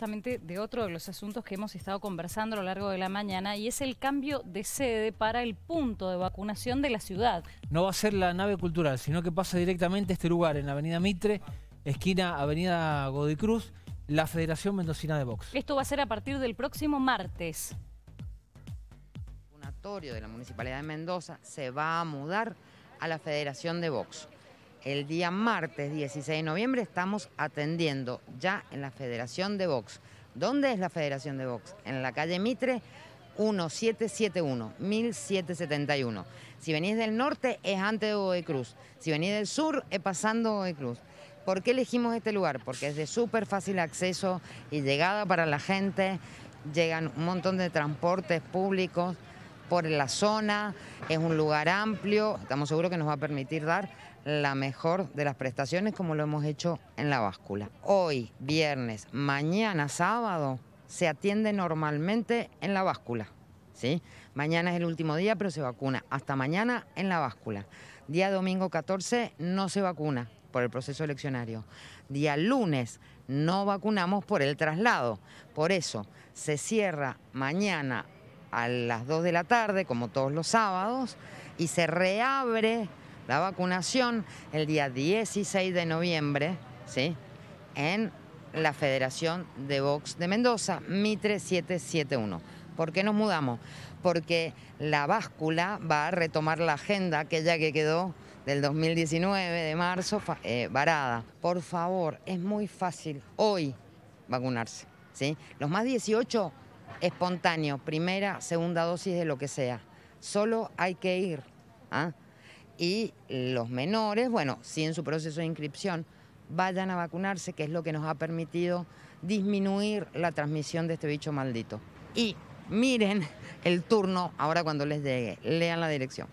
justamente de otro de los asuntos que hemos estado conversando a lo largo de la mañana y es el cambio de sede para el punto de vacunación de la ciudad. No va a ser la nave cultural, sino que pasa directamente a este lugar, en la avenida Mitre, esquina avenida Godicruz, la Federación Mendocina de Box. Esto va a ser a partir del próximo martes. El de la Municipalidad de Mendoza se va a mudar a la Federación de Box el día martes 16 de noviembre estamos atendiendo ya en la Federación de Vox. ¿Dónde es la Federación de Vox? En la calle Mitre 1771, 1771. Si venís del norte es antes de Cruz, si venís del sur es pasando de Cruz. ¿Por qué elegimos este lugar? Porque es de súper fácil acceso y llegada para la gente, llegan un montón de transportes públicos, por la zona, es un lugar amplio, estamos seguros que nos va a permitir dar la mejor de las prestaciones como lo hemos hecho en la báscula. Hoy, viernes, mañana, sábado, se atiende normalmente en la báscula. ¿sí? Mañana es el último día, pero se vacuna. Hasta mañana en la báscula. Día domingo 14 no se vacuna por el proceso eleccionario. Día lunes no vacunamos por el traslado. Por eso se cierra mañana a las 2 de la tarde, como todos los sábados, y se reabre la vacunación el día 16 de noviembre, ¿sí? En la Federación de Box de Mendoza, Mitre 771. ¿Por qué nos mudamos? Porque la báscula va a retomar la agenda, aquella que quedó del 2019 de marzo, eh, varada. Por favor, es muy fácil hoy vacunarse. ¿sí? Los más 18 espontáneo, primera, segunda dosis de lo que sea. Solo hay que ir. ¿ah? Y los menores, bueno, si en su proceso de inscripción, vayan a vacunarse, que es lo que nos ha permitido disminuir la transmisión de este bicho maldito. Y miren el turno ahora cuando les llegue, lean la dirección.